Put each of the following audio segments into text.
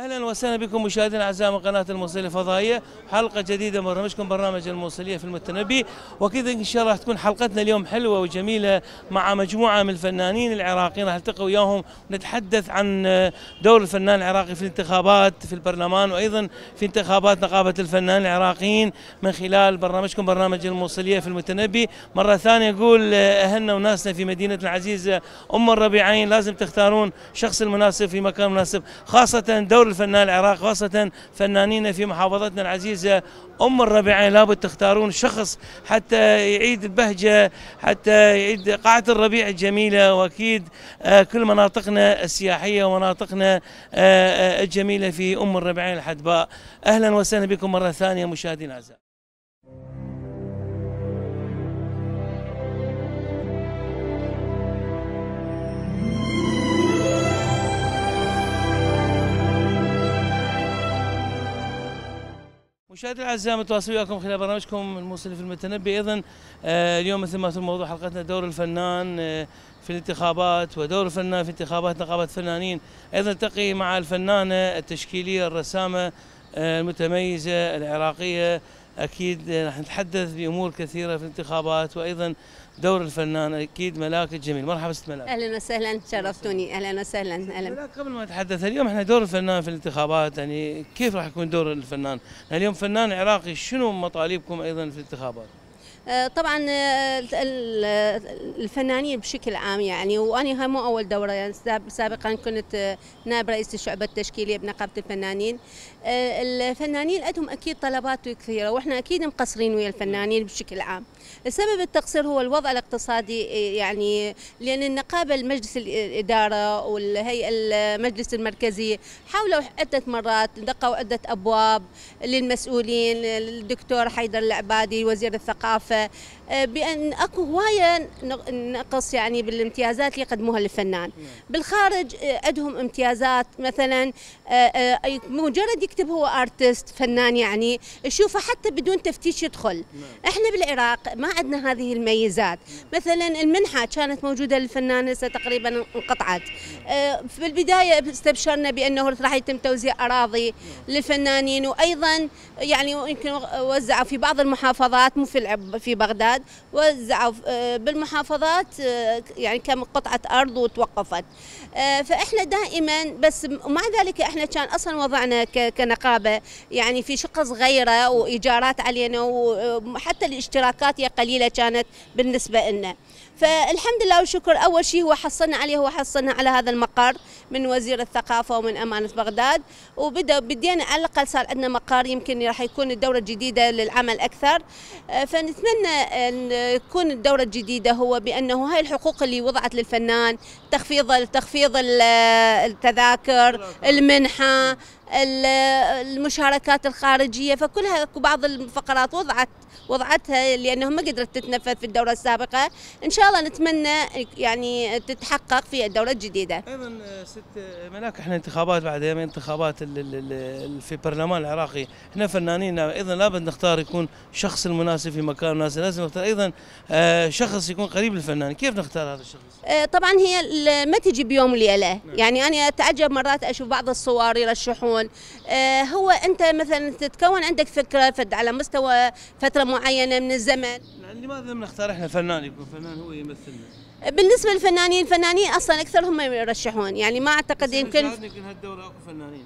اهلا وسهلا بكم مشاهدينا اعزائي من قناه الموصليه الفضائيه حلقه جديده من برنامجكم برنامج الموصليه في المتنبي واكيد ان شاء الله تكون حلقتنا اليوم حلوه وجميله مع مجموعه من الفنانين العراقيين راح نلتقي وياهم نتحدث عن دور الفنان العراقي في الانتخابات في البرلمان وايضا في انتخابات نقابه الفنانين العراقيين من خلال برنامجكم برنامج الموصليه في المتنبي مره ثانيه اقول اهلنا وناسنا في مدينه العزيزه ام الربيعين لازم تختارون شخص المناسب في مكان مناسب خاصه دور كل فنان العراق خاصة فنانين في محافظتنا العزيزة أم الربيعين لابد تختارون شخص حتى يعيد البهجة حتى يعيد قاعة الربيع الجميلة وأكيد آه، كل مناطقنا السياحية ومناطقنا آه، آه، الجميلة في أم الربيعين الحدباء أهلا وسهلا بكم مرة ثانية مشاهدينا أعزائي مشاهدينا الاعزاء متواصل وياكم خلال برنامجكم الموصل في المتنبي ايضا آه، اليوم مثل ما في الموضوع حلقتنا دور الفنان آه، في الانتخابات ودور الفنان في انتخابات نقابه الفنانين ايضا التقي مع الفنانه التشكيليه الرسامه آه، المتميزه العراقيه اكيد راح نتحدث بامور كثيره في الانتخابات وايضا دور الفنان اكيد ملاك الجميل مرحبا ست ملاك اهلا وسهلا شرفتوني اهلا وسهلا اهلا ملاك قبل ما نتحدث اليوم احنا دور الفنان في الانتخابات يعني كيف راح يكون دور الفنان يعني اليوم فنان عراقي شنو مطالبكم ايضا في الانتخابات آه، طبعا آه، الفنانين بشكل عام يعني وانا هاي مو اول دوره يعني سابقا كنت آه، نائب رئيس الشعبه التشكيليه بنقابه الفنانين الفنانين عندهم اكيد طلبات كثيره واحنا اكيد مقصرين ويا الفنانين بشكل عام سبب التقصير هو الوضع الاقتصادي يعني لان النقابه المجلس الاداره والهيئه المجلس المركزي حاولوا عده مرات دقوا عده ابواب للمسؤولين الدكتور حيدر العبادي وزير الثقافه for بان اكو هوايه نقص يعني بالامتيازات اللي يقدموها للفنان نعم. بالخارج آه، عندهم امتيازات مثلا آه، آه، مجرد يكتب هو ارتست فنان يعني يشوفه حتى بدون تفتيش يدخل نعم. احنا بالعراق ما عندنا هذه الميزات نعم. مثلا المنحه كانت موجوده للفنان هسه تقريبا انقطعت في البدايه استبشرنا بانه راح يتم توزيع اراضي للفنانين وايضا يعني يمكن وزعوا في بعض المحافظات مو في في بغداد البلد وزعوا آه، بالمحافظات آه، يعني كم قطعة أرض وتوقفت آه، فإحنا دائما بس مع ذلك إحنا كان أصلا وضعنا كنقابة يعني في شقة صغيرة وإيجارات علينا وحتى الاشتراكات هي قليلة كانت بالنسبة لنا فالحمد لله والشكر أول شيء هو حصلنا عليه هو حصلنا على هذا المقر من وزير الثقافة ومن أمانة بغداد وبدأ بدينا على الأقل صار عندنا مقر يمكن راح يكون الدورة الجديدة للعمل أكثر آه، فنتمنى ان تكون الدورة الجديدة هو بأنه هاي الحقوق اللي وضعت للفنان تخفيض تخفيض التذاكر المنحة المشاركات الخارجية فكلها بعض الفقرات وضعت وضعتها لانه ما قدرت تتنفذ في الدوره السابقه ان شاء الله نتمنى يعني تتحقق في الدوره الجديده ايضا آه، ست آه، ملاك احنا انتخابات بعد يومين انتخابات في البرلمان العراقي احنا فنانين ايضا لابد نختار يكون شخص المناسب في مكان مناسب لازم نختار ايضا آه، شخص يكون قريب للفنان كيف نختار هذا الشخص آه، طبعا هي ما تجي بيوم وليله نعم. يعني انا اتعجب مرات اشوف بعض الصور يرشحون آه، هو انت مثلا تتكون عندك فكره فد على مستوى فتره معينه من الزمن نعم، لماذا نختار احنا فنان يكون فنان هو يمثلنا بالنسبه للفنانين الفنانين اصلا اكثرهم ما يرشحون يعني ما اعتقد يمكن يمكن هالدوره اكو فنانين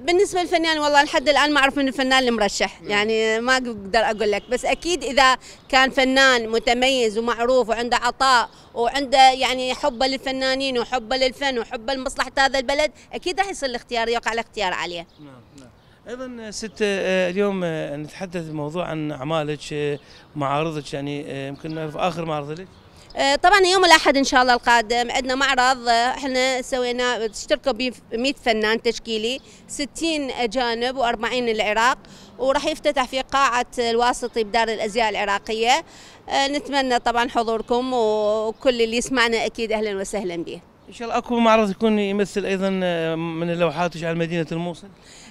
بالنسبة للفنان والله لحد الآن ما أعرف من الفنان المرشح يعني ما أقدر أقول لك بس أكيد إذا كان فنان متميز ومعروف وعنده عطاء وعنده يعني حبه للفنانين وحبه للفن وحبه لمصلحة هذا البلد أكيد راح يصير الاختيار يقع الاختيار عليه نعم نعم ايضا ست آه، اليوم آه، نتحدث الموضوع عن اعمالك آه، معارضك يعني يمكن نعرف اخر معرض لك آه، طبعا يوم الاحد ان شاء الله القادم عندنا معرض آه، احنا سويناه اشتركوا به 100 فنان تشكيلي 60 اجانب و40 العراق وراح يفتتح في قاعه الواسطي بدار الازياء العراقيه آه، نتمنى طبعا حضوركم وكل اللي يسمعنا اكيد اهلا وسهلا به ان شاء الله اكو معرض يكون يمثل ايضا من اللوحات على مدينه الموصل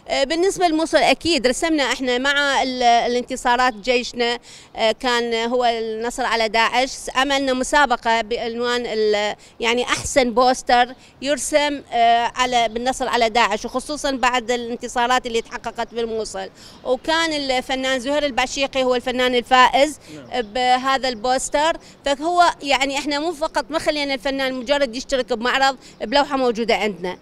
آه، بالنسبه لموصل اكيد رسمنا احنا مع الانتصارات جيشنا آه، كان هو النصر على داعش عملنا مسابقه بعنوان يعني احسن بوستر يرسم آه، على بالنصر على داعش وخصوصا بعد الانتصارات اللي تحققت بالموصل وكان الفنان زهير البعشيقي هو الفنان الفائز نعم. بهذا البوستر فهو يعني احنا مو فقط ما خلينا الفنان مجرد يشترك بمعرض بلوحه موجوده عندنا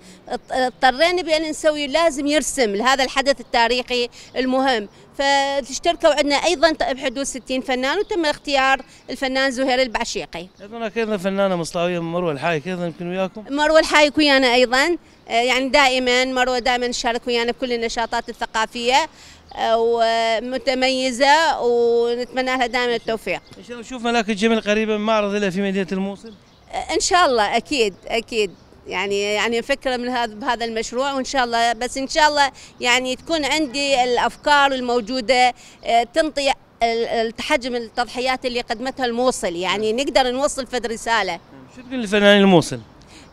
اضطرينا بان نسوي لازم يرسم لهذا الحدث التاريخي المهم فاشتركوا عندنا ايضا بحدود 60 فنان وتم اختيار الفنان زهير البعشيقي. ايضا اكيد الفنانه مصلاويه مروه الحايك ايضا يمكن وياكم. مروه الحايك ويانا ايضا آه، يعني دائما مروه دائما تشارك ويانا بكل النشاطات الثقافيه آه، ومتميزه ونتمنى لها دائما التوفيق. ان شاء الله نشوف ملاك الجمل قريبا معرض لها في مدينه الموصل. آه، ان شاء الله اكيد اكيد. يعني يعني فكره من هذا بهذا المشروع وان شاء الله بس ان شاء الله يعني تكون عندي الافكار الموجوده آه، تنطي حجم التضحيات اللي قدمتها الموصل يعني نعم. نقدر نوصل فد رساله شو تقول للفنانين الموصل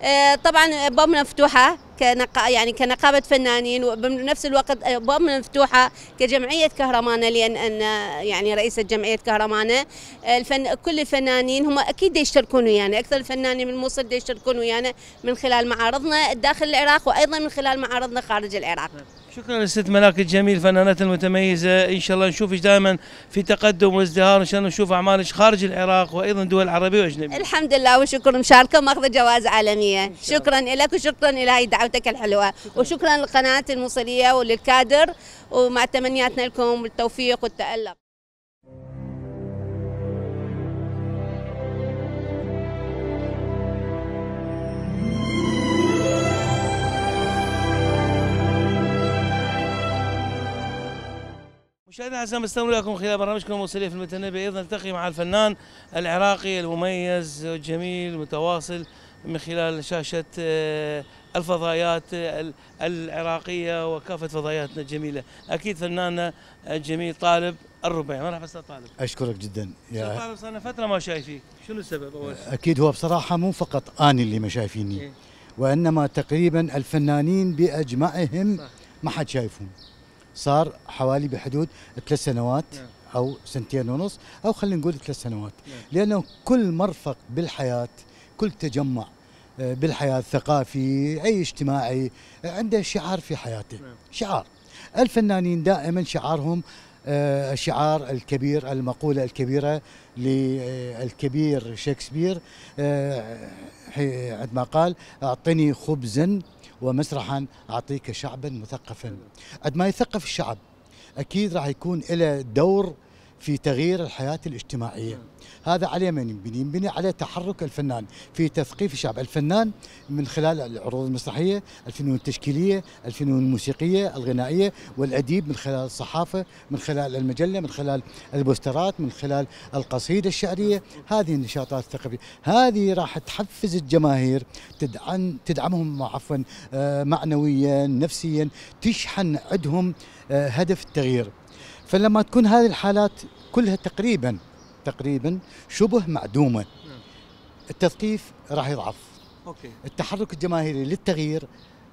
آه، طبعا بابنا مفتوحه كنق يعني كنقابه فنانين وبنفس الوقت ابوابنا مفتوحه كجمعيه كهرمانه لان ان يعني رئيسه جمعيه كهرمانه الفن كل الفنانين هم اكيد يشتركون ويانا يعني اكثر الفنانين من موصل يشتركون ويانا يعني من خلال معارضنا داخل العراق وايضا من خلال معارضنا خارج العراق. شكرا للست ملاك الجميل فنانات المتميزه ان شاء الله نشوفك دائما في تقدم وازدهار ان شاء الله نشوف اعمالك خارج العراق وايضا دول عربيه واجنبيه. الحمد لله وشكر مشاركه ماخذه جوائز عالميه شكرا لك وشكرا الى هاي وحوتك الحلوه وشكرا للقناه الموصليه وللكادر ومع تمنياتنا لكم التوفيق والتالق مشاهدينا الاعزاء مستمر لكم خلال برنامجكم الموصلية في المتنبي ايضا نلتقي مع الفنان العراقي المميز والجميل المتواصل من خلال شاشه آه، الفضائيات العراقيه وكافه فضائياتنا الجميله اكيد فناننا الجميل طالب الربيع مرحبا استاذ طالب اشكرك جدا يا استاذ طالب صار فتره ما شايفيك شنو السبب اول اكيد هو بصراحه مو فقط اني اللي ما شايفيني إيه. وانما تقريبا الفنانين باجمعهم ما حد شايفهم صار حوالي بحدود ثلاث سنوات نعم. او سنتين ونص او خلينا نقول ثلاث سنوات نعم. لانه كل مرفق بالحياه كل تجمع بالحياة الثقافي أي اجتماعي عنده شعار في حياته نعم. شعار الفنانين دائما شعارهم آه، الشعار الكبير المقولة الكبيرة للكبير شكسبير آه، عندما قال أعطني خبزا ومسرحا أعطيك شعبا مثقفا عندما يثقف الشعب أكيد راح يكون له دور في تغيير الحياة الاجتماعية نعم. هذا عليه من ينبني ينبني عليه تحرك الفنان في تثقيف الشعب الفنان من خلال العروض المسرحية الفنون التشكيلية الفنون الموسيقية الغنائية والأديب من خلال الصحافة من خلال المجلة من خلال البوسترات من خلال القصيدة الشعرية هذه النشاطات الثقافية هذه راح تحفز الجماهير تدعم تدعمهم عفوا آه، معنويا نفسيا تشحن عندهم آه، هدف التغيير فلما تكون هذه الحالات كلها تقريبا تقريبا شبه معدومه التثقيف راح يضعف اوكي التحرك الجماهيري للتغيير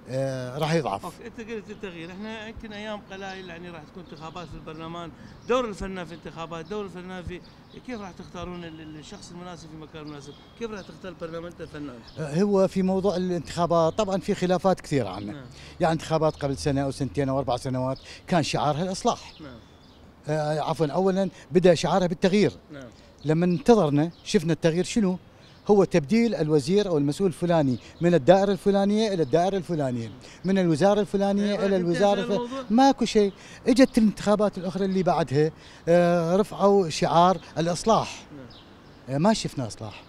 آه راح يضعف اوكي انت قلت التغيير احنا يمكن ايام قلائل يعني راح تكون انتخابات في البرلمان دور الفنان في الانتخابات دور الفنان في كيف راح تختارون الشخص المناسب في مكان مناسب كيف راح تختار البرلمان الفنان آه هو في موضوع الانتخابات طبعا في خلافات كثيره عنه نعم. يعني انتخابات قبل سنه او سنتين او اربع سنوات كان شعارها الاصلاح نعم. آه، عفوا اولا بدا شعارها بالتغيير نعم. لما انتظرنا شفنا التغيير شنو هو تبديل الوزير او المسؤول الفلاني من الدائره الفلانيه الى الدائره الفلانيه من الوزاره الفلانيه أيوة، الى الوزاره الفلانية. ماكو شيء اجت الانتخابات الاخرى اللي بعدها آه، رفعوا شعار الاصلاح نعم. آه، ما شفنا اصلاح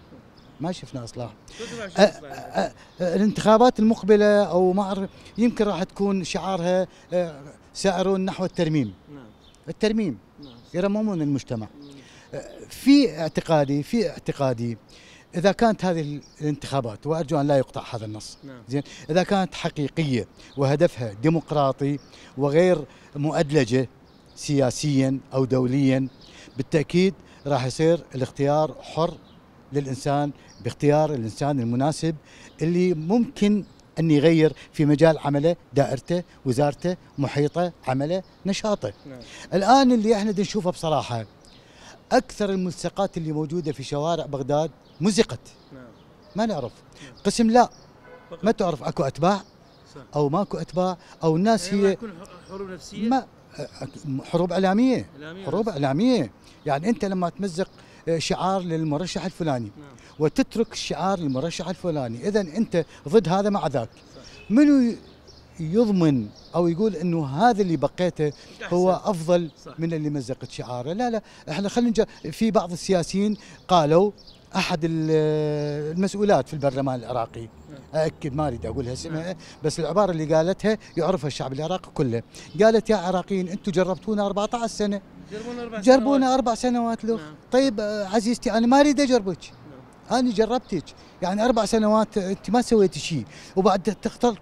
ما شفنا اصلاح الانتخابات المقبله او ما اعرف يمكن راح تكون شعارها سائرون نحو الترميم نعم. الترميم نعم. يرممون المجتمع في اعتقادي في اعتقادي اذا كانت هذه الانتخابات وارجو ان لا يقطع هذا النص نعم. زين اذا كانت حقيقيه وهدفها ديمقراطي وغير مؤدلجه سياسيا او دوليا بالتاكيد راح يصير الاختيار حر للانسان باختيار الانسان المناسب اللي ممكن أن يغير في مجال عمله دائرته وزارته محيطه عمله نشاطه نعم. الآن اللي احنا نشوفه بصراحة أكثر الملصقات اللي موجودة في شوارع بغداد مزقت نعم. ما نعرف نعم. قسم لا ما تعرف أكو أتباع صح. أو ماكو أتباع أو الناس يعني هي حروب نفسية ما حروب إعلامية حروب إعلامية يعني أنت لما تمزق آه، شعار للمرشح الفلاني نعم. وتترك الشعار للمرشح الفلاني اذا انت ضد هذا مع ذاك منو يضمن او يقول انه هذا اللي بقيته هو افضل صح. من اللي مزقت شعاره لا لا احنا خلينا في بعض السياسيين قالوا احد المسؤولات في البرلمان العراقي نعم. اكد ما اريد اقولها اسمها نعم. بس العباره اللي قالتها يعرفها الشعب العراقي كله قالت يا عراقيين انتم جربتونا 14 سنه جربونا اربع جربونا سنوات. اربع سنوات له نعم. طيب آه، عزيزتي انا ما اريد اجربك نعم. انا جربتك يعني اربع سنوات انت ما سويتي شيء وبعد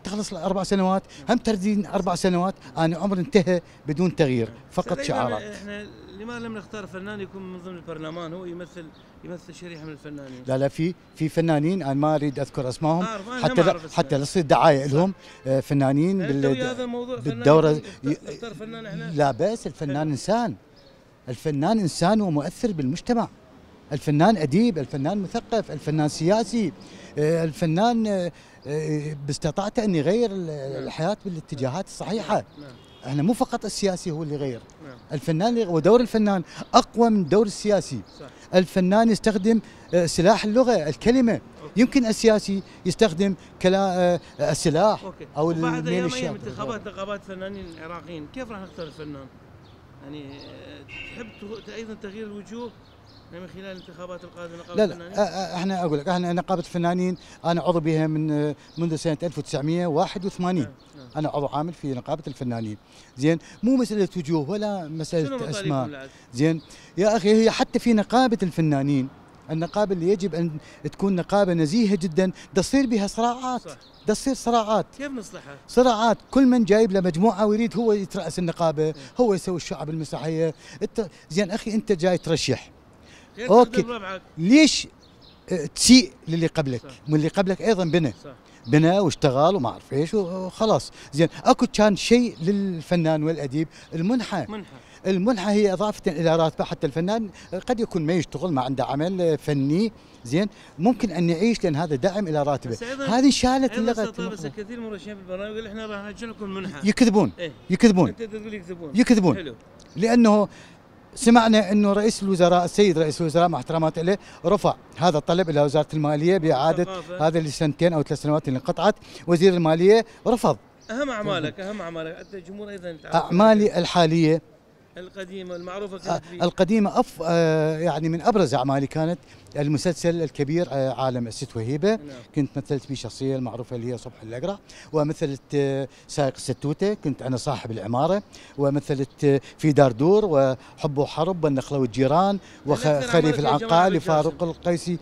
تخلص الاربع سنوات هم تردين اربع سنوات انا عمري انتهى بدون تغيير فقط شعارات احنا لماذا لم نختار فنان يكون من ضمن البرلمان هو يمثل يمثل شريحه من الفنانين لا لا في في فنانين انا ما اريد اذكر اسمائهم حتى لا حتى لا تصير دعايه لهم آه، فنانين هذا الموضوع بالدوره فنان اختار فنان احنا لا بس الفنان انسان الفنان انسان ومؤثر بالمجتمع الفنان اديب الفنان مثقف الفنان سياسي آه، الفنان آه، آه، باستطاعته ان يغير نعم. الحياه بالاتجاهات نعم. الصحيحه نعم. احنا مو فقط السياسي هو اللي يغير الفنان ودور الفنان اقوى من دور السياسي الفنان يستخدم سلاح اللغه الكلمه يمكن السياسي يستخدم كلا السلاح او الميليشيات وبعد ايام انتخابات نقابات فنانين العراقيين كيف راح نختار الفنان؟ يعني تحب ايضا تغيير الوجوه يعني من خلال الانتخابات القادمه لا لا احنا اقول لك احنا نقابه الفنانين انا عضو بها من منذ سنه 1981 أه، أه. انا عضو عامل في نقابه الفنانين زين مو مساله وجوه ولا مساله اسماء زين يا اخي هي حتى في نقابه الفنانين النقابه اللي يجب ان تكون نقابه نزيهه جدا تصير بها صراعات صح. تصير صراعات كيف نصلحها؟ صراعات كل من جايب له مجموعه ويريد هو يتراس النقابه هو يسوي الشعب المسرحيه انت زين اخي انت جاي ترشح اوكي ليش آه، تسيء للي قبلك من واللي قبلك ايضا بنى صح. بنى واشتغل وما اعرف ايش وخلاص زين اكو كان شيء للفنان والاديب المنحه منحة. المنحة هي إضافة إلى راتبه حتى الفنان قد يكون ما يشتغل ما عنده عمل فني زين ممكن أن يعيش لأن هذا دعم إلى راتبه هذه شالت اللغة بس كثير من الشباب البرنامج يقول إحنا راح نرجع لكم منحة يكذبون إيه؟ يكذبون أنت تقول يكذبون يكذبون حلو. لأنه سمعنا انه رئيس الوزراء السيد رئيس الوزراء مع احترامات اليه رفع هذا الطلب الى وزاره الماليه باعاده هذا السنتين او ثلاث سنوات اللي انقطعت وزير الماليه رفض اهم اعمالك اهم اعمالك الجمهور ايضا اعمالي الحاليه القديمة المعروفة كانت بي. آه، القديمة أف آه، يعني من أبرز أعمالي كانت المسلسل الكبير آه، عالم الست وهيبة نعم. كنت مثلت فيه شخصية المعروفة اللي هي صبح الأقرع ومثلت سائق الستوتة كنت أنا صاحب العمارة ومثلت في دار دور وحب وحرب والنخلة والجيران وخريف العنقاء لفاروق القيسي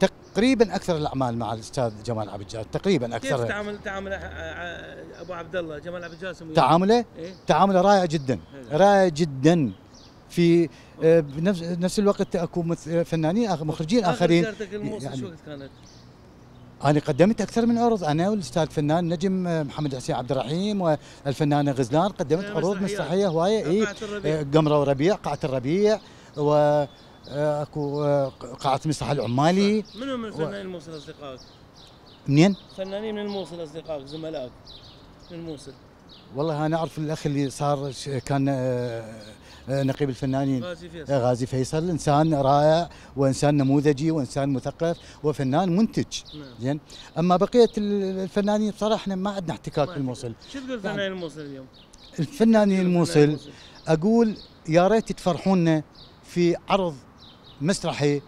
تقريبا اكثر الاعمال مع الاستاذ جمال عبد الجاسم تقريبا اكثر كيف تعامل تعامل ابو عبد الله جمال عبد الجاسم تعامله إيه؟ تعامله رائع جدا رائع جدا في آه، بنفس نفس الوقت اكو فنانين مخرجين اخرين يعني كانت أنا قدمت أكثر من عرض أنا والأستاذ فنان نجم آه، محمد حسين عبد الرحيم والفنانة غزلان قدمت آه، عروض مسرحية هواية إي قمرة وربيع قاعة الربيع و آه، اكو آه، قاعه مسرح العمالي منو من فنانين الموصل اصدقائك؟ منين؟ فنانين من الموصل اصدقائك زملائك من الموصل والله انا اعرف الاخ اللي صار كان آه، نقيب الفنانين غازي فيصل إيه، غازي فيصل انسان رائع وانسان نموذجي وانسان مثقف وفنان منتج نعم. زين اما بقيه الفنانين بصراحه احنا ما عندنا احتكاك بالموصل شو تقول يعني فنانين الموصل اليوم؟ الفنانين الموصل اقول يا ريت تفرحونا في عرض مسرحي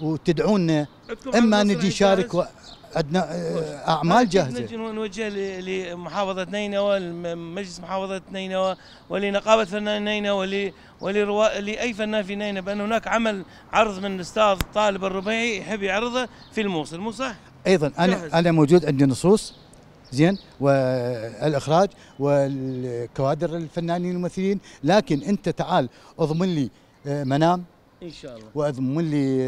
وتدعونا اما نجي نشارك عندنا آه، اعمال جاهزه نوجه لمحافظه نينوى مجلس محافظه نينوى ولنقابه فنان نينوى ولرواء لاي فنان في نينوى بان هناك عمل عرض من الاستاذ طالب الربيعي يحب يعرضه في الموصل مو صح؟ ايضا انا انا موجود عندي نصوص زين والاخراج والكوادر الفنانين الممثلين لكن انت تعال اضمن لي آه، منام ان شاء الله واضمن لي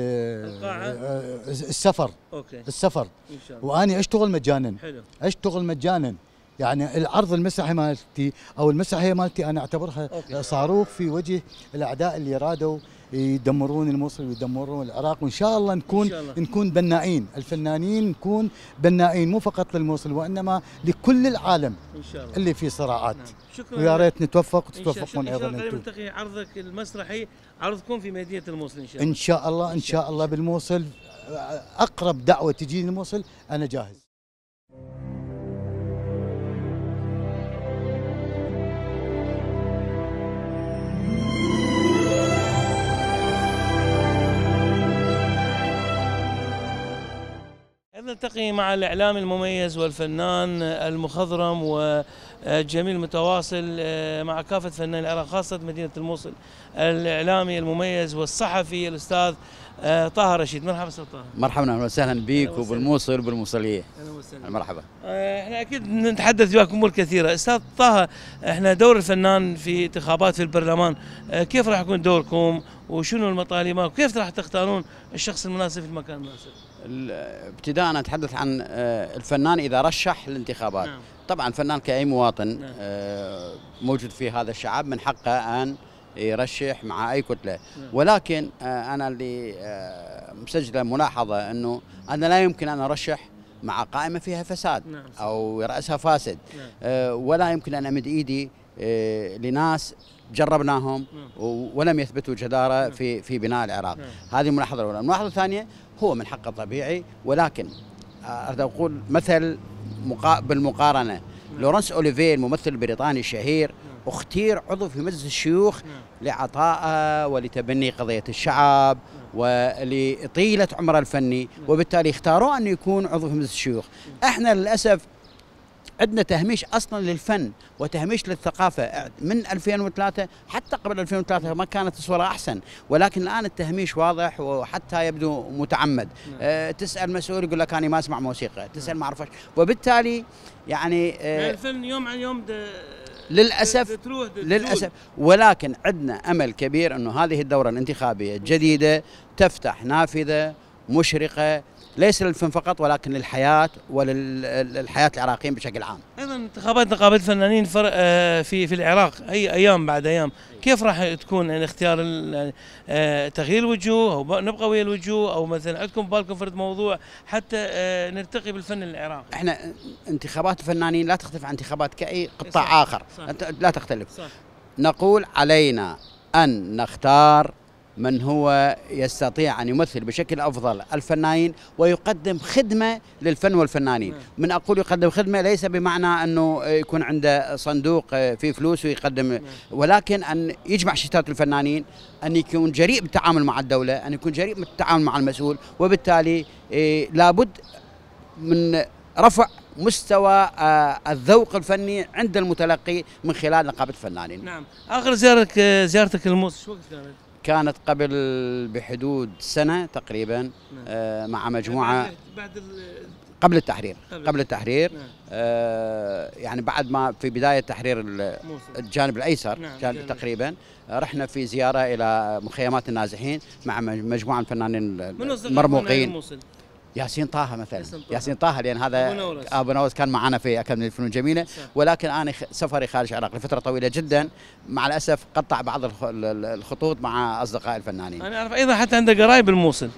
القاعه آه، آه، آه، السفر اوكي السفر ان شاء الله واني اشتغل مجانا حلو اشتغل مجانا يعني العرض المسرحي مالتي او المسرحيه مالتي انا اعتبرها أوكي. صاروخ في وجه الاعداء اللي رادوا يدمرون الموصل ويدمرون العراق وان شاء الله نكون شاء الله. نكون بنائين الفنانين نكون بنائين مو فقط للموصل وانما لكل العالم ان شاء الله اللي في صراعات نعم. شكرا ويا ريت نتوفق وتتوفقون ايضا انتم عرضك المسرحي عرضكم في مدينه الموصل ان شاء الله ان شاء الله ان شاء الله بالموصل اقرب دعوه تجيني الموصل انا جاهز نلتقي مع الإعلام المميز والفنان المخضرم والجميل المتواصل آه، مع كافة فنان العراق خاصة مدينة الموصل الإعلامي المميز والصحفي الأستاذ طه آه، رشيد مرحبا أستاذ طه مرحبا أهلا وسهلا بك وبالموصل وبالموصلية مرحبا آه، احنا أكيد نتحدث وياك أمور كثيرة أستاذ طه احنا دور الفنان في انتخابات في البرلمان كيف راح يكون دوركم وشنو المطالبات وكيف راح تختارون الشخص المناسب في المكان المناسب ابتداء اتحدث عن آه، الفنان اذا رشح للانتخابات نعم. طبعا الفنان كاي مواطن نعم. آه، موجود في هذا الشعب من حقه ان يرشح مع اي كتله نعم. ولكن آه، انا اللي مسجله ملاحظه انه انا لا يمكن ان ارشح مع قائمه فيها فساد نعم. او راسها فاسد نعم. ولا يمكن ان امد ايدي لناس جربناهم نعم. ولم يثبتوا جداره نعم. في في بناء العراق نعم. هذه ملاحظه الاولى الملاحظه الثانيه هو من حقه طبيعي ولكن آه، اريد اقول مثل بالمقارنه نعم. لورنس اوليفيه الممثل البريطاني الشهير نعم. اختير عضو في مجلس الشيوخ نعم. لعطائه ولتبني قضيه الشعب ولطيله عمره الفني وبالتالي اختاروا ان يكون عضو في مجلس الشيوخ احنا للاسف عندنا تهميش اصلا للفن وتهميش للثقافه من 2003 حتى قبل 2003 ما كانت الصوره احسن ولكن الان التهميش واضح وحتى يبدو متعمد نعم. أه تسال مسؤول يقول لك انا ما اسمع موسيقى تسال ما اعرفش وبالتالي يعني أه يعني الفن يوم عن يوم للاسف تروح للاسف ولكن عندنا امل كبير انه هذه الدوره الانتخابيه الجديده تفتح نافذه مشرقه ليس للفن فقط ولكن للحياة وللحياة العراقيين بشكل عام أيضا انتخابات نقابة الفنانين آه، في في العراق أي أيام بعد أيام كيف راح تكون يعني اختيار يعني، آه، تغيير الوجوه أو نبقى ويا الوجوه أو مثلا عندكم بالكم فرد موضوع حتى آه، نرتقي بالفن العراقي احنا انتخابات الفنانين لا تختلف عن انتخابات كأي قطاع صح آخر صح لا تختلف صح نقول علينا أن نختار من هو يستطيع أن يمثل بشكل أفضل الفنانين ويقدم خدمة للفن والفنانين نعم. من أقول يقدم خدمة ليس بمعنى أنه يكون عنده صندوق فيه فلوس ويقدم نعم. ولكن أن يجمع شتات الفنانين أن يكون جريء بالتعامل مع الدولة أن يكون جريء بالتعامل مع المسؤول وبالتالي إيه، لابد من رفع مستوى آه، الذوق الفني عند المتلقي من خلال نقابه الفنانين. نعم، اخر زيارتك آه، زيارتك للموس شو وقت كانت؟ كانت قبل بحدود سنة تقريبا نعم. آه، مع مجموعة بعد قبل التحرير قبل, قبل التحرير نعم. آه يعني بعد ما في بداية تحرير الجانب الأيسر نعم. جانب تقريبا رحنا في زيارة إلى مخيمات النازحين مع مجموعة من الفنانين المرموقين ياسين طه مثلا ياسين طه لان هذا ابو نورس كان معنا في اكاديميه الفنون الجميله ولكن انا سفري خارج العراق لفتره طويله جدا مع الاسف قطع بعض الخطوط مع اصدقائي الفنانين انا اعرف ايضا حتى عنده قرايب الموصل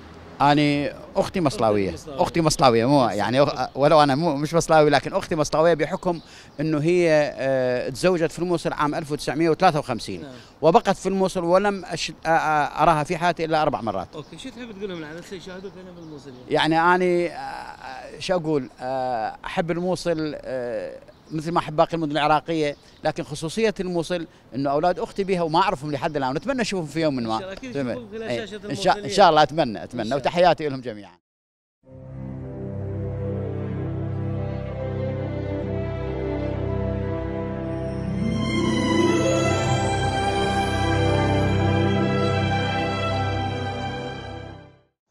أنا أختي مصلاوية أختي مصلاوية مو يعني ولو أنا مو مش مصلاوي لكن أختي مصلاوية بحكم أنه هي آه، تزوجت في الموصل عام 1953 نعم. وبقت في الموصل ولم أراها في حياتي إلا أربع مرات أوكي شو تحب تقول لهم على نفسي شاهدوك هنا بالموصل يعني, يعني أنا آه، شو أقول آه، أحب الموصل مثل ما احب باقي المدن العراقيه لكن خصوصيه الموصل انه اولاد اختي بها وما اعرفهم لحد الان ونتمنى اشوفهم في يوم من ما إيه، ان شاء الله اتمنى اتمنى وتحياتي لهم جميعا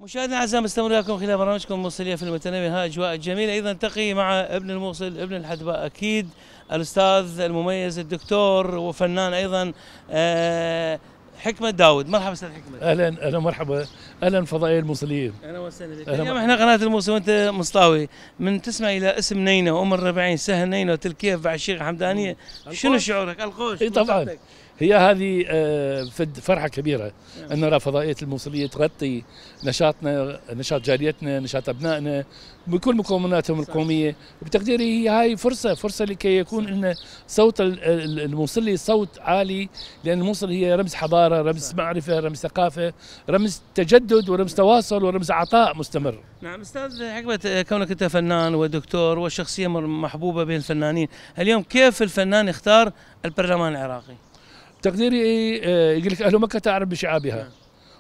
مشاهدينا الاعزاء مستمر لكم خلال برامجكم الموصليه في المتنبي ها اجواء جميله ايضا تقي مع ابن الموصل ابن الحدباء اكيد الاستاذ المميز الدكتور وفنان ايضا آه، حكمة داود مرحبا استاذ حكمة اهلا اهلا مرحبا اهلا فضائية الموصليين اهلا وسهلا بك اليوم احنا قناة الموصل وانت مصطاوي من تسمع الى اسم نينة وام الربعين سهل نينة وتلكيف بعشيق حمدانية شنو شعورك القوش اي طبعا هي هذه آه، فرحه كبيره ان نرى فضائيه الموصليه تغطي نشاطنا نشاط جاليتنا نشاط ابنائنا بكل مكوناتهم القوميه بتقديري هي هاي فرصه فرصه لكي يكون لنا صوت الموصلي صوت عالي لان الموصل هي رمز حضاره رمز معرفه رمز ثقافه رمز تجدد ورمز تواصل ورمز عطاء مستمر نعم استاذ حكمه آه، كونك انت فنان ودكتور وشخصيه محبوبه بين الفنانين اليوم كيف الفنان يختار البرلمان العراقي تقديري إيه، آه، يقول لك اهل مكه تعرف بشعابها نعم.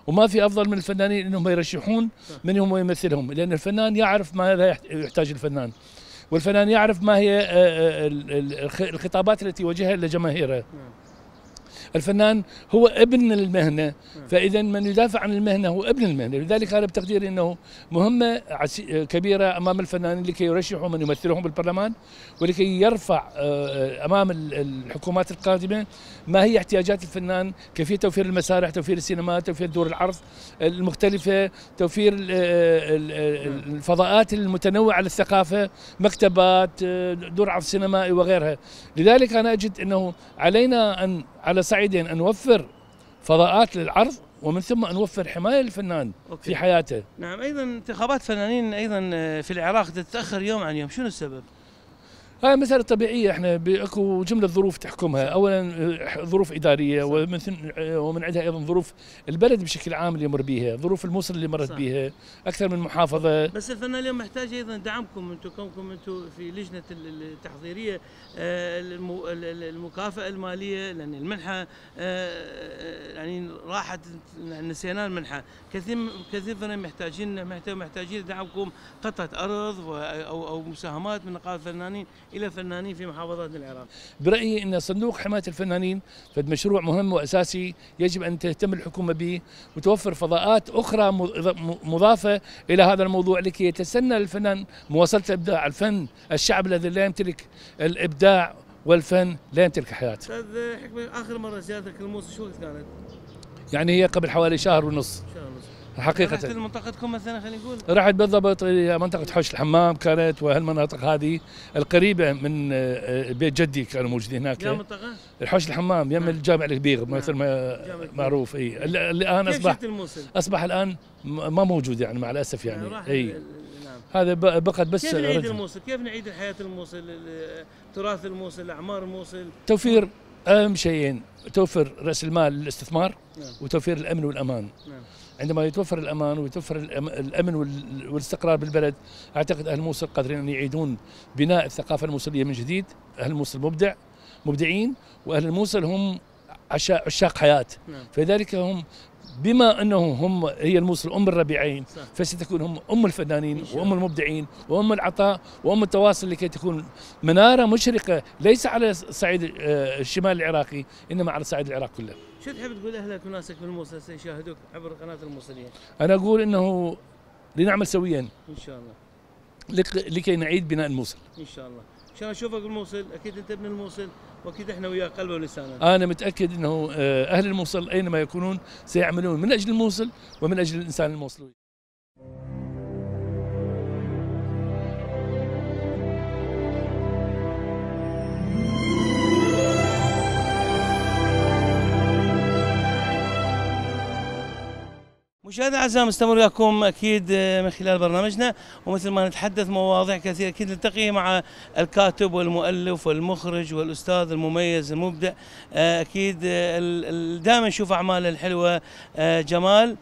وما في افضل من الفنانين انهم يرشحون نعم. من هم يمثلهم لان الفنان يعرف ماذا يحتاج الفنان والفنان يعرف ما هي آه، آه، الخطابات التي يوجهها لجماهيره الفنان هو ابن المهنة فإذا من يدافع عن المهنة هو ابن المهنة لذلك أنا بتقديري أنه مهمة كبيرة أمام الفنانين لكي يرشحوا من يمثلهم بالبرلمان ولكي يرفع آه، آه، أمام الحكومات القادمة ما هي احتياجات الفنان كيفية توفير المسارح توفير السينما توفير دور العرض المختلفة توفير آه، الفضاءات المتنوعة للثقافة مكتبات دور عرض سينمائي وغيرها لذلك أنا أجد أنه علينا أن على صعيدين ان نوفر فضاءات للعرض ومن ثم ان نوفر حمايه للفنان أوكي. في حياته نعم ايضا انتخابات فنانين ايضا آه، في العراق تتاخر يوم عن يوم شنو السبب هاي مسألة طبيعية احنا اكو جملة ظروف تحكمها، أولا آه، ظروف إدارية ومن آه، ومن عندها أيضا ظروف البلد بشكل عام اللي يمر بيها، ظروف الموصل اللي مرت بيها، أكثر من محافظة بس الفنان اليوم محتاج أيضا دعمكم أنتم كونكم أنتم في لجنة التحضيرية آه، المكافأة المالية لأن يعني المنحة يعني راحت يعني نسينا المنحة، كثير كثير فنانين محتاجين محتاجين دعمكم قطعة أرض أو أو مساهمات من نقابة الفنانين الى الفنانين في محافظات العراق. برايي ان صندوق حمايه الفنانين فد مشروع مهم واساسي يجب ان تهتم الحكومه به وتوفر فضاءات اخرى مضافه الى هذا الموضوع لكي يتسنى الفنان مواصله ابداع الفن، الشعب الذي لا يمتلك الابداع والفن لا يمتلك حياه. استاذ حكمه اخر مره زيارتك للموصل شو كانت؟ يعني هي قبل حوالي شهر ونص. شهر. حقيقه رحت لمنطقتكم مثلا خلينا نقول رحت بالضبط منطقه حوش الحمام كانت وهالمناطق هذه القريبه من آه، بيت جدي كانوا موجودين هناك منطقه حوش الحمام يم نعم. الجامع الكبير نعم. مثل ما آه، معروف اي الان اصبح اصبح الان ما موجود يعني مع الاسف يعني, يعني اي نعم. هذا بقت بس كيف نعيد الموصل؟ كيف نعيد حياه الموصل؟ تراث الموصل، اعمار الموصل؟ توفير اهم شيئين توفر راس المال للاستثمار نعم. وتوفير الامن والامان نعم. عندما يتوفر الأمان ويتوفر الأمن والاستقرار بالبلد أعتقد أهل موصل قادرين أن يعيدون بناء الثقافة الموصلية من جديد أهل موصل مبدع مبدعين وأهل الموصل هم عشاق حياة نعم. فلذلك هم بما انه هم هي الموصل ام الربيعين فستكون هم ام الفنانين وام المبدعين وام العطاء وام التواصل لكي تكون مناره مشرقه ليس على صعيد آه، الشمال العراقي انما على صعيد العراق كله. شو تحب تقول اهلك وناسك الموصل سيشاهدوك عبر قناه الموصليه؟ انا اقول انه لنعمل سويا ان شاء الله لكي نعيد بناء الموصل ان شاء الله ان شاء الله اشوفك بالموصل اكيد انت ابن الموصل واكيد احنا وياك قلبا ولسانا انا متاكد انه آه، اهل الموصل اينما يكونون سيعملون من اجل الموصل ومن اجل الانسان الموصلي مشاهدينا الاعزاء مستمر وياكم اكيد آه، من خلال برنامجنا ومثل ما نتحدث مواضيع كثيره اكيد نلتقي مع الكاتب والمؤلف والمخرج والاستاذ المميز المبدع آه، اكيد آه، دائما نشوف اعماله الحلوه جمال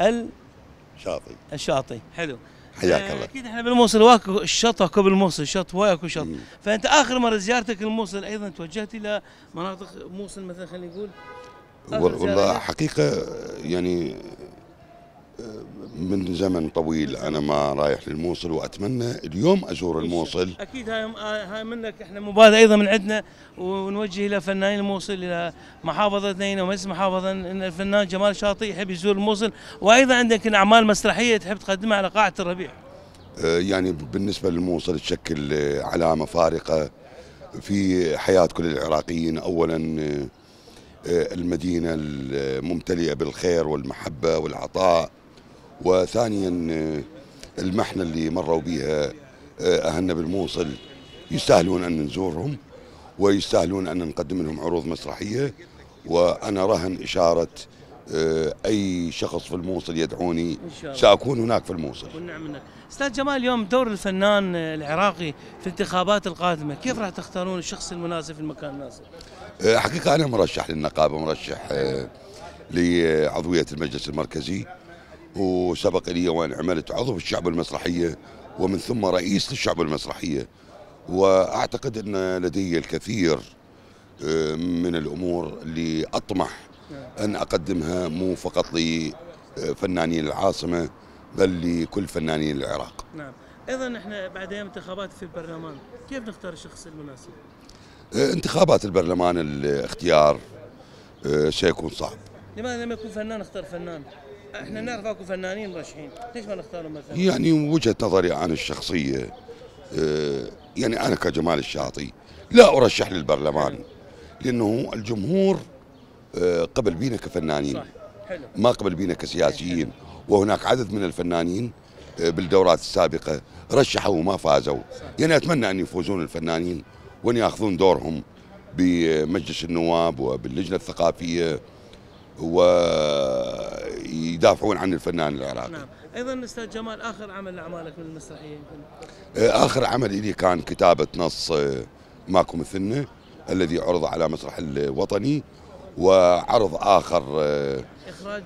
الشاطي الشاطي حلو حياك الله اكيد احنا بالموصل واكو الشط اكو بالموصل شط واكو شط فانت اخر مره زيارتك الموصل ايضا توجهت الى مناطق موصل مثلا خلينا نقول والله حقيقه يعني من زمن طويل انا ما رايح للموصل واتمنى اليوم ازور الموصل اكيد هاي هاي منك احنا مبادره ايضا من عندنا ونوجه الى فنانين الموصل الى محافظتنا هنا ومجلس المحافظه ان الفنان جمال شاطي يحب يزور الموصل وايضا عندك اعمال مسرحيه تحب تقدمها على قاعه الربيع أه، يعني بالنسبه للموصل تشكل آه، علامه فارقه في حياه كل العراقيين اولا آه، المدينة الممتلئة بالخير والمحبة والعطاء وثانيا المحنة اللي مروا بها أهلنا بالموصل يستاهلون أن نزورهم ويستاهلون أن نقدم لهم عروض مسرحية وأنا رهن إشارة آه، اي شخص في الموصل يدعوني إن شاء الله. ساكون هناك في الموصل والنعم استاذ جمال اليوم دور الفنان العراقي في الانتخابات القادمه كيف راح تختارون الشخص المناسب في المكان المناسب؟ آه، حقيقة أنا مرشح للنقابة مرشح آه، لعضوية المجلس المركزي وسبق لي وأن عملت عضو في الشعب المسرحية ومن ثم رئيس للشعب المسرحية وأعتقد أن لدي الكثير آه، من الأمور اللي أطمح أن أقدمها مو فقط لفنانين العاصمة بل لكل فنانين العراق نعم أيضا احنا بعد أيام انتخابات في البرلمان كيف نختار الشخص المناسب؟ آه، انتخابات البرلمان الاختيار سيكون آه، صعب لماذا لم يكون فنان اختار فنان؟ احنا نعرف اكو فنانين مرشحين، ليش ما نختارهم مثلا؟ يعني وجهه نظري عن الشخصيه آه، يعني انا كجمال الشاطي لا ارشح للبرلمان لانه الجمهور قبل بينا كفنانين صح. حلو. ما قبل بينا كسياسيين وهناك عدد من الفنانين بالدورات السابقه رشحوا وما فازوا صح. يعني اتمنى ان يفوزون الفنانين وان ياخذون دورهم بمجلس النواب وباللجنه الثقافيه ويدافعون عن الفنان العراقي نعم ايضا استاذ جمال اخر عمل اعمالك من المسرحيه آه، اخر عمل لي كان كتابه نص آه، ماكو مثلنا الذي عرض على مسرح الوطني وعرض اخر آه، اخراج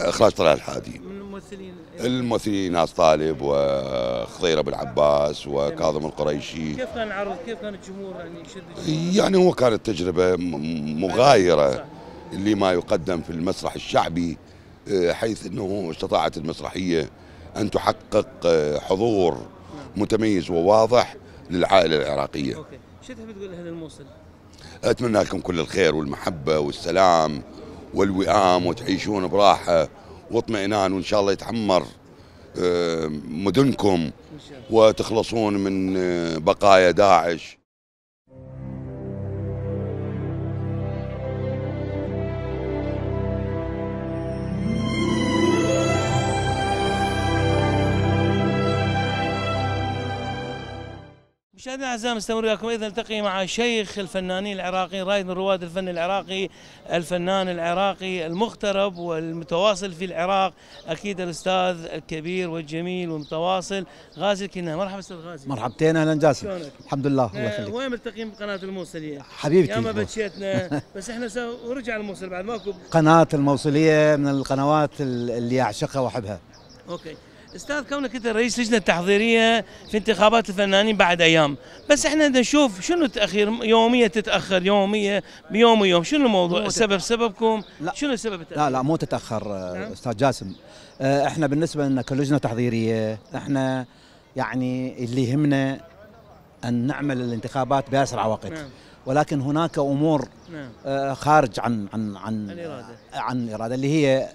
اخراج طلال الحادي من الممثلين الممثلين ناس طالب وخضير ابو العباس وكاظم القريشي كيف كان العرض كيف كان الجمهور يعني يشد يعني هو كانت تجربه مغايره لما يقدم في المسرح الشعبي آه، حيث انه استطاعت المسرحيه ان تحقق آه، حضور نعم. متميز وواضح للعائله العراقيه. اوكي، شو تحب تقول لاهل الموصل؟ اتمنى لكم كل الخير والمحبه والسلام والوئام وتعيشون براحة واطمئنان وإن شاء الله يتعمر آه، مدنكم وتخلصون من آه، بقايا داعش مشاهدينا الاعزاء مستمر وياكم اذا نلتقي مع شيخ الفنانين العراقي رائد من رواد الفن العراقي الفنان العراقي المغترب والمتواصل في العراق اكيد الاستاذ الكبير والجميل والمتواصل غازي الكنا مرحبا استاذ غازي مرحبتين اهلا جاسم شلونك؟ الحمد لله الله نعم، يخليك وين ملتقيين بقناه الموصليه حبيبتي ياما بتشيتنا بس احنا ورجع الموصل بعد ماكو قناه الموصليه من القنوات اللي اعشقها واحبها اوكي استاذ كونك انت رئيس لجنه تحضيريه في انتخابات الفنانين بعد ايام بس احنا بدنا نشوف شنو التاخير يوميه تتاخر يوميه بيوم ويوم شنو الموضوع السبب سببكم لا شنو سبب التأخير؟ لا لا مو تتاخر نعم. استاذ جاسم آه، احنا بالنسبه لنا كلجنه تحضيريه احنا يعني اللي يهمنا ان نعمل الانتخابات باسرع وقت نعم. ولكن هناك امور نعم. آه، خارج عن عن عن الاراده, عن الإرادة اللي هي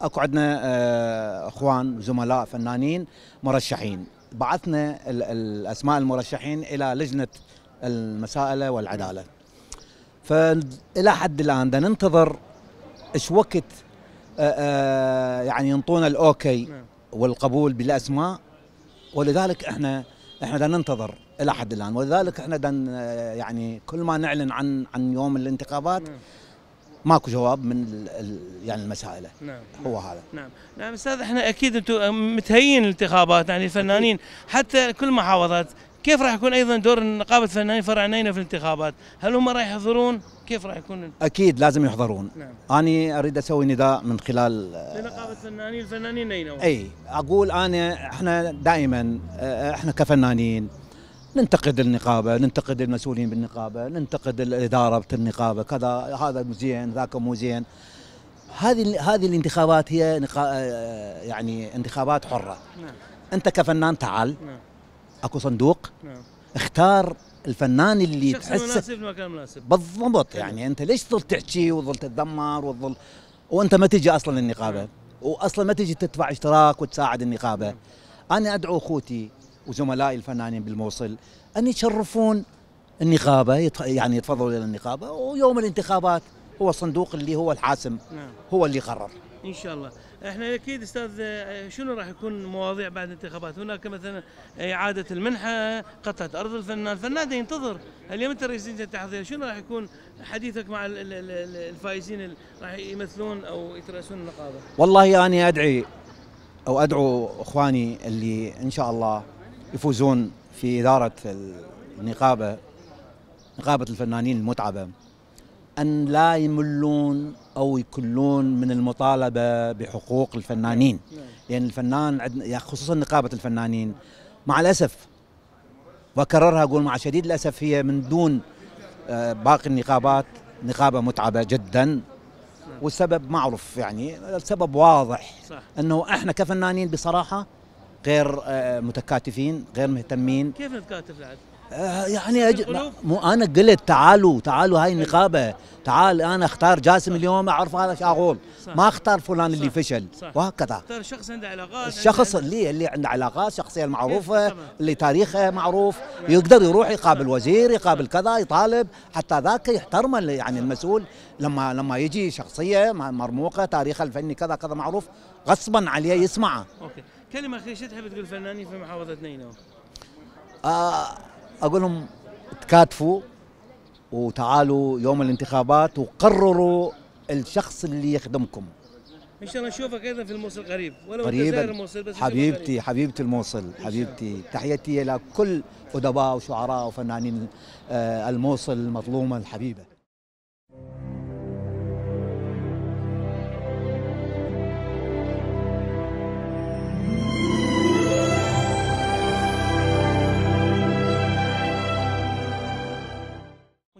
اكو عندنا آه، اخوان زملاء فنانين مرشحين بعثنا الاسماء المرشحين الى لجنه المساءله والعداله فالى حد الان بدنا ننتظر ايش وقت آه، آه، يعني ينطونا الاوكي نعم. والقبول بالاسماء ولذلك احنا احنا بدنا ننتظر الى حد الان ولذلك احنا يعني كل ما نعلن عن عن يوم الانتخابات نعم. ماكو جواب من يعني المسائل نعم هو هذا نعم نعم استاذ احنا اكيد انتم متهيئين الانتخابات يعني الفنانين حتى كل محافظات كيف راح يكون ايضا دور نقابه فنانين فرع نينه في الانتخابات؟ هل هم راح يحضرون؟ كيف راح يكون؟ اكيد لازم يحضرون. نعم. انا اريد اسوي نداء من خلال آه، لنقابه فنانين الفنانين نينه اي اقول انا احنا دائما آه، احنا كفنانين ننتقد النقابه ننتقد المسؤولين بالنقابه ننتقد الاداره بالنقابه كذا هذا مو زين ذاك مو زين هذه هذه الانتخابات هي يعني انتخابات حره نعم. انت كفنان تعال نعم. اكو صندوق نعم. اختار الفنان اللي تحسه مناسب المكان مناسب بالضبط يعني انت ليش تظل تحكي وتظل تتذمر وتظل وانت ما تجي اصلا النقابه نعم. واصلا ما تجي تدفع اشتراك وتساعد النقابه نعم. انا ادعو اخوتي وزملائي الفنانين بالموصل أن يشرفون النقابة يعني يتفضلوا إلى النقابة ويوم الانتخابات هو الصندوق اللي هو الحاسم نعم. هو اللي قرر ان شاء الله احنا اكيد استاذ شنو راح يكون مواضيع بعد الانتخابات هناك مثلا اعاده المنحه قطعه ارض الفنان الفنان ينتظر اليوم انت رئيس لجنه التحضير شنو راح يكون حديثك مع الفائزين اللي راح يمثلون او يترأسون النقابه والله انا يعني ادعي او ادعو اخواني اللي ان شاء الله يفوزون في إدارة النقابة نقابة الفنانين المتعبة أن لا يملون أو يكلون من المطالبة بحقوق الفنانين لأن يعني الفنان عندنا خصوصا نقابة الفنانين مع الأسف وأكررها أقول مع شديد الأسف هي من دون آه، باقي النقابات نقابة متعبة جدا والسبب معروف يعني السبب واضح صح. أنه إحنا كفنانين بصراحة غير آه، متكاتفين غير مهتمين كيف نتكاتف بعد؟ آه، يعني أج... مو انا قلت تعالوا تعالوا هاي النقابه تعال انا اختار جاسم اليوم اعرف هذا شاغول ما اختار فلان اللي فشل صح. وهكذا اختار شخص عنده علاقات الشخص اللي اللي عنده علاقات شخصيه معروفه اللي تاريخه معروف يقدر يروح يقابل وزير يقابل كذا يطالب حتى ذاك يحترمه يعني المسؤول لما لما يجي شخصيه مرموقه تاريخه الفني كذا كذا معروف غصبا عليه يسمعه أوكي. كلمه اخيره شو تحب تقول الفنانين في محافظه نينوى؟ آه اقول لهم تكاتفوا وتعالوا يوم الانتخابات وقرروا الشخص اللي يخدمكم ان شاء الله نشوفك ايضا في الموصل قريب ولو قريبا الموصل بس حبيبتي قريب. حبيبتي الموصل حبيبتي تحيتي كل ادباء وشعراء وفنانين آه، الموصل المظلومه الحبيبه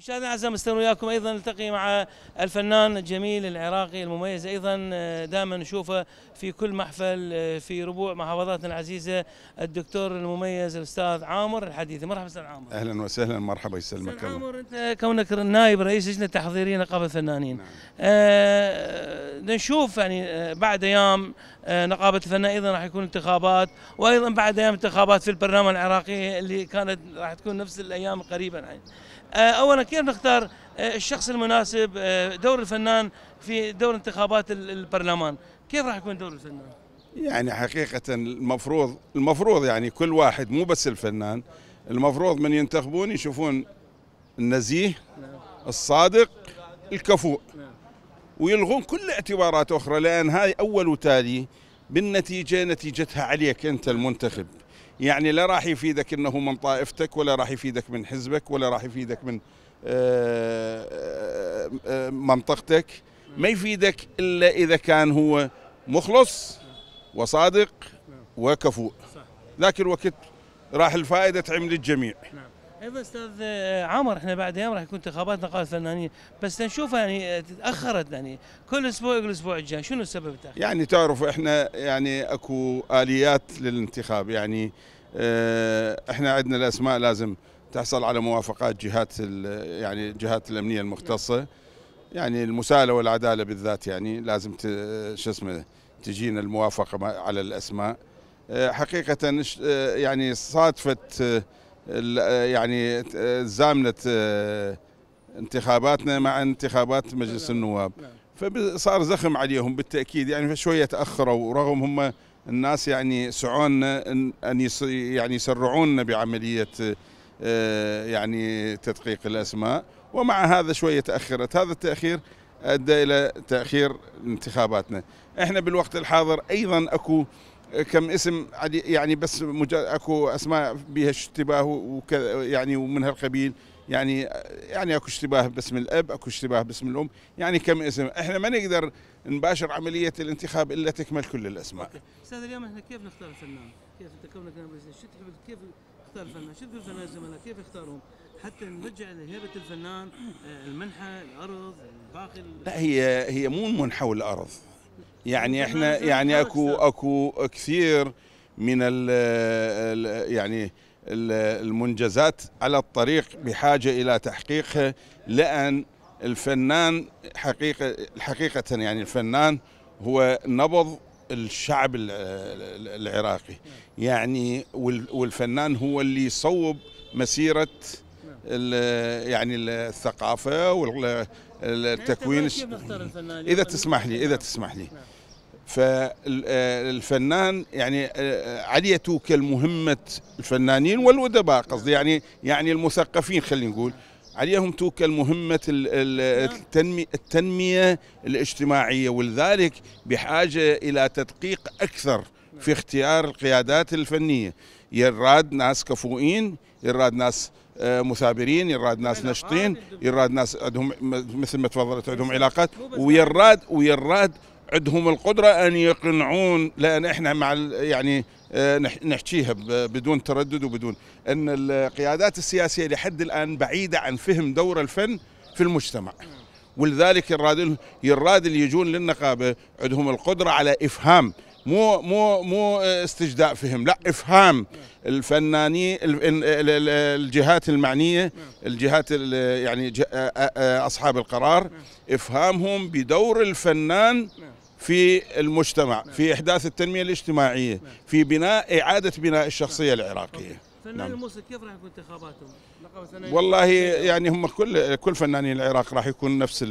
مشاهدينا الاعزاء مستمر وياكم ايضا نلتقي مع الفنان الجميل العراقي المميز ايضا آه، دائما نشوفه في كل محفل آه، في ربوع محافظاتنا العزيزه الدكتور المميز الاستاذ عامر الحديثي مرحبا استاذ عامر اهلا وسهلا مرحبا يسلمك الله عامر انت كونك نائب رئيس لجنه تحضيريه نقابه الفنانين نعم. آه نشوف يعني آه، بعد ايام نقابه الفنانين ايضا راح يكون انتخابات وايضا بعد ايام انتخابات في البرنامج العراقي اللي كانت راح تكون نفس الايام قريبا يعني. آه، اولا كيف نختار آه، الشخص المناسب آه، دور الفنان في دور انتخابات البرلمان كيف راح يكون دور الفنان يعني حقيقة المفروض المفروض يعني كل واحد مو بس الفنان المفروض من ينتخبون يشوفون النزيه نعم. الصادق الكفوء نعم. ويلغون كل اعتبارات أخرى لأن هاي أول وتالي بالنتيجة نتيجتها عليك أنت المنتخب يعني لا راح يفيدك انه من طائفتك ولا راح يفيدك من حزبك ولا راح يفيدك من آه، آه، آه، منطقتك ما يفيدك الا اذا كان هو مخلص وصادق وكفوء ذاك الوقت راح الفائده تعم للجميع نعم. إيه بس استاذ آه، عمر احنا بعد ايام راح يكون انتخابات نقابه الفنانين بس نشوفها يعني آه، تاخرت يعني كل اسبوع يقول الاسبوع الجاي شنو السبب التاخير؟ يعني تعرف احنا يعني اكو اليات للانتخاب يعني آه، احنا عندنا الاسماء لازم تحصل على موافقات جهات يعني الجهات الامنيه المختصه يعني المساله والعداله بالذات يعني لازم شو اسمه تجينا الموافقه على الاسماء حقيقه يعني صادفت آه، يعني آه، زامنه آه، انتخاباتنا مع انتخابات مجلس نعم. النواب نعم. فصار زخم عليهم بالتاكيد يعني فشويه تاخروا ورغم هم الناس يعني سعونا ان يعني يسرعوننا بعمليه يعني تدقيق الاسماء ومع هذا شويه تاخرت هذا التاخير ادى الى تاخير انتخاباتنا احنا بالوقت الحاضر ايضا اكو كم اسم يعني بس اكو اسماء بها اشتباه وكذا يعني ومن هالقبيل يعني يعني اكو اشتباه باسم الاب اكو اشتباه باسم الام يعني كم اسم احنا ما نقدر نباشر عمليه الانتخاب الا تكمل كل الاسماء استاذ اليوم احنا كيف نختار الفنان كيف انت كونك شو تحب كيف اختار الفنان شو تقول فنان الزملاء كيف يختارهم حتى نرجع لهيبه الفنان آه، المنحه الارض الباقي لا هي هي مو المنحه والارض يعني احنا يعني اكو اكو كثير من ال الـ يعني المنجزات على الطريق بحاجه الى تحقيقها لان الفنان حقيقه حقيقه يعني الفنان هو نبض الشعب العراقي يعني والفنان هو اللي يصوب مسيره يعني الثقافه والتكوين اذا تسمح لي اذا تسمح لي فالفنان آه، يعني عليه آه، آه، توكل مهمه الفنانين والادباء قصدي يعني يعني المثقفين خلينا نقول عليهم توكل مهمة التنمية, نعم. التنمية الاجتماعية ولذلك بحاجة إلى تدقيق أكثر في اختيار القيادات الفنية يراد ناس كفؤين يراد ناس مثابرين يراد ناس نشطين يراد ناس عندهم مثل ما تفضلت عندهم علاقات ويراد ويراد عندهم القدره ان يقنعون لان احنا مع يعني آه، نحكيها بدون تردد وبدون ان القيادات السياسيه لحد الان بعيده عن فهم دور الفن في المجتمع ولذلك الراد يراد اللي يجون للنقابه عندهم القدره على افهام مو مو مو استجداء فهم لا افهام الفنانين الجهات المعنيه الجهات يعني اصحاب القرار افهامهم بدور الفنان في المجتمع في إحداث التنمية الاجتماعية في بناء إعادة بناء الشخصية العراقية نعم. فنان الموسى كيف راح يكون انتخاباتهم؟ والله يعني هم كل كل فنانين العراق راح يكون نفس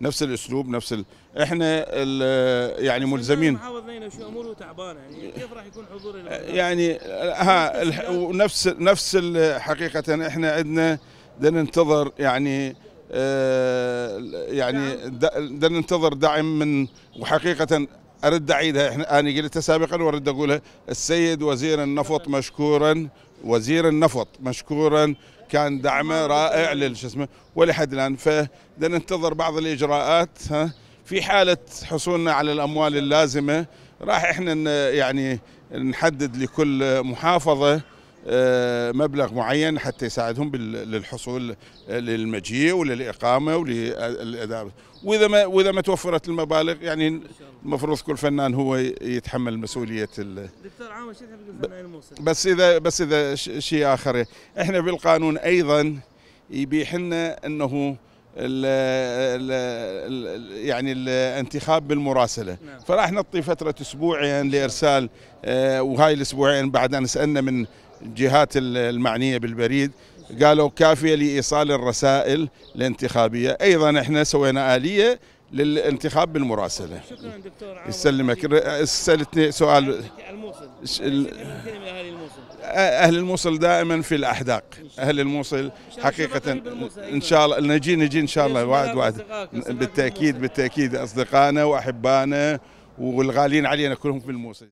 نفس الاسلوب نفس ال احنا ال يعني ملزمين محافظ شو اموره تعبانه يعني كيف راح يكون حضور يعني ها نفس نفس حقيقه احنا عندنا بدنا ننتظر يعني آه، يعني نعم. دا ننتظر دعم من وحقيقه ارد اعيدها احنا انا قلتها سابقا وارد اقولها السيد وزير النفط مشكورا وزير النفط مشكورا كان دعمه نعم. رائع للش اسمه ولحد الان فننتظر بعض الاجراءات ها في حاله حصولنا على الاموال اللازمه راح احنا يعني نحدد لكل محافظه آه، مبلغ معين حتى يساعدهم للحصول آه، للمجيء وللاقامه وللاداء واذا ما واذا ما توفرت المبالغ يعني المفروض كل فنان هو يتحمل مسؤوليه دكتور عامر شو بس اذا بس اذا شيء اخر احنا بالقانون ايضا يبيح لنا انه الـ الـ الـ يعني الانتخاب بالمراسله نعم. فراح نعطي فتره اسبوعين لارسال آه وهاي الاسبوعين بعد ان سالنا من الجهات المعنية بالبريد قالوا كافية لإيصال الرسائل الانتخابية أيضا احنا سوينا آلية للانتخاب بالمراسلة شكرا دكتور يسلمك سألتني سؤال يعني الموصل يعني أه- أهل الموصل دائما في الأحداق أهل الموصل حقيقة إن شاء الله نجي نجي إن شاء الله واحد واحد بالتأكيد بالتأكيد أصدقائنا وأحبائنا والغاليين علينا كلهم في الموصل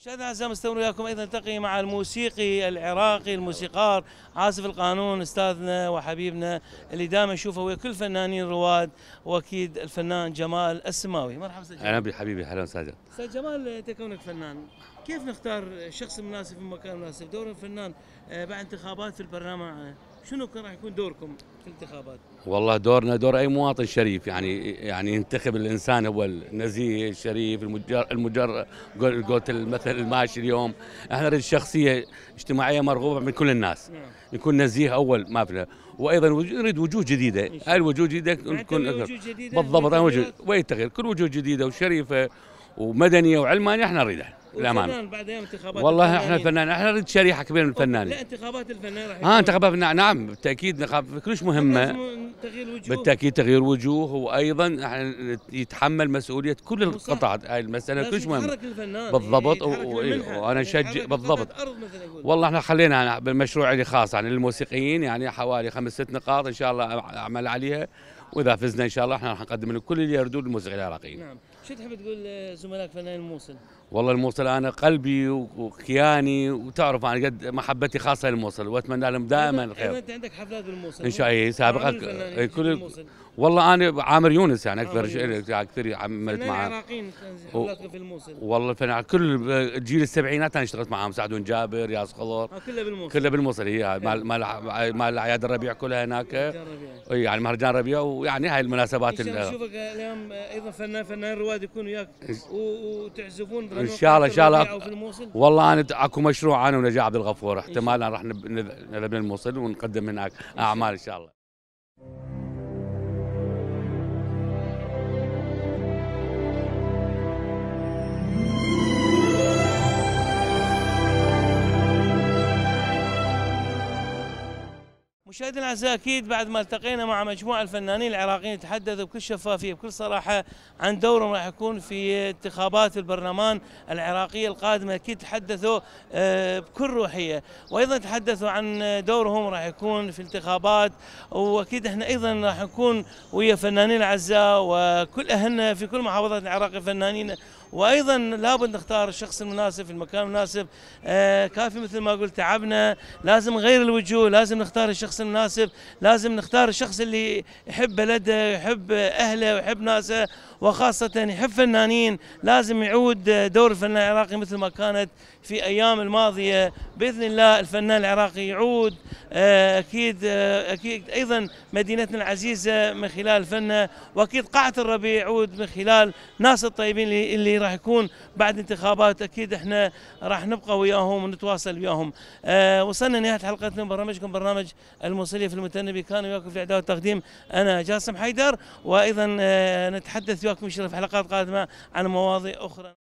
مشاهدينا الاعزاء مستمر وياكم ايضا نلتقي مع الموسيقي العراقي الموسيقار عازف القانون استاذنا وحبيبنا اللي دائما نشوفه ويا كل فنانين الرواد واكيد الفنان جمال السماوي مرحبا استاذ جمال اهلا حبيبي اهلا وسهلا استاذ جمال انت كونك فنان كيف نختار الشخص المناسب في المكان المناسب دور الفنان آه، بعد انتخابات في البرلمان آه، شنو كان راح يكون دوركم في الانتخابات؟ والله دورنا دور اي مواطن شريف يعني يعني ينتخب الانسان اول نزيه الشريف المجر المجر قلت المثل الماشي اليوم احنا نريد شخصيه اجتماعيه مرغوبه من كل الناس نعم. يكون نزيه اول ما فينا وايضا نريد وجوه جديده هاي الوجوه الجديده تكون بالضبط وجوه كل وجوه جديده وشريفه ومدنيه وعلمانيه احنا نريدها الامانه بعد انتخابات والله احنا الفنان احنا نريد شريحه كبيره من الفنانين لا انتخابات الفنان راح اه انتخابات الفنان نعم بالتاكيد كلش مهمه تغيير وجوه بالتاكيد تغيير وجوه وايضا احنا يتحمل مسؤوليه كل القطاع هاي المساله كلش مهمه بالضبط وانا اشجع يعني بالضبط والله احنا خلينا انا بالمشروع اللي خاص يعني للموسيقيين يعني حوالي خمس ست نقاط ان شاء الله اعمل عليها واذا فزنا ان شاء الله احنا راح نقدم لكل اللي يردون الموسيقى العراقيه نعم شو تحب تقول زملائك فنانين الموصل والله الموصل انا قلبي وكياني وتعرف انا قد محبتي خاصه للموصل واتمنى لهم دائما الخير. انت عندك حفلات بالموصل ان شاء الله إيه، سابقا إيه، كل والله انا عامر يونس يعني اكثر إيه، كثير عملت معاه العراقيين حفلات في الموصل والله الفنان كل جيل السبعينات انا اشتغلت معاهم سعدون جابر ياس خضر آه، كلها بالموصل كلها بالموصل هي يعني مال مال مع اعياد الربيع كلها هناك يعني مهرجان ربيع ويعني هاي المناسبات اللي نشوفك اليوم ايضا فنان فنان رواد يكون وياك وتعزفون ان شاء الله ان شاء الله والله انا اكو مشروع انا ونجاح عبد الغفور احتمال راح نذهب للموصل ونقدم هناك اعمال ان شاء الله مشاهدينا الاعزاء اكيد بعد ما التقينا مع مجموعه الفنانين العراقيين تحدثوا بكل شفافيه بكل صراحه عن دورهم راح يكون في انتخابات البرلمان العراقيه القادمه اكيد تحدثوا آه، بكل روحيه وايضا تحدثوا عن دورهم راح يكون في الانتخابات واكيد احنا ايضا راح نكون ويا فنانين الاعزاء وكل اهلنا في كل محافظات العراق فنانين وايضا لابد نختار الشخص المناسب في المكان المناسب آه كافي مثل ما قلت تعبنا لازم غير الوجوه لازم نختار الشخص المناسب لازم نختار الشخص اللي يحب بلده يحب اهله ويحب ناسه وخاصة يحب فنانين لازم يعود دور الفنان العراقي مثل ما كانت في أيام الماضية بإذن الله الفنان العراقي يعود آه، أكيد آه، أكيد أيضا مدينتنا العزيزة من خلال فنه وأكيد قاعة الربيع يعود من خلال ناس الطيبين اللي راح يكون بعد انتخابات أكيد احنا راح نبقى وياهم ونتواصل وياهم آه، وصلنا نهاية حلقتنا برنامجكم برنامج الموصلية في المتنبي كان وياكم في إعداد والتقديم أنا جاسم حيدر وأيضا نتحدث نشوفكم ان في حلقات قادمه عن مواضيع اخرى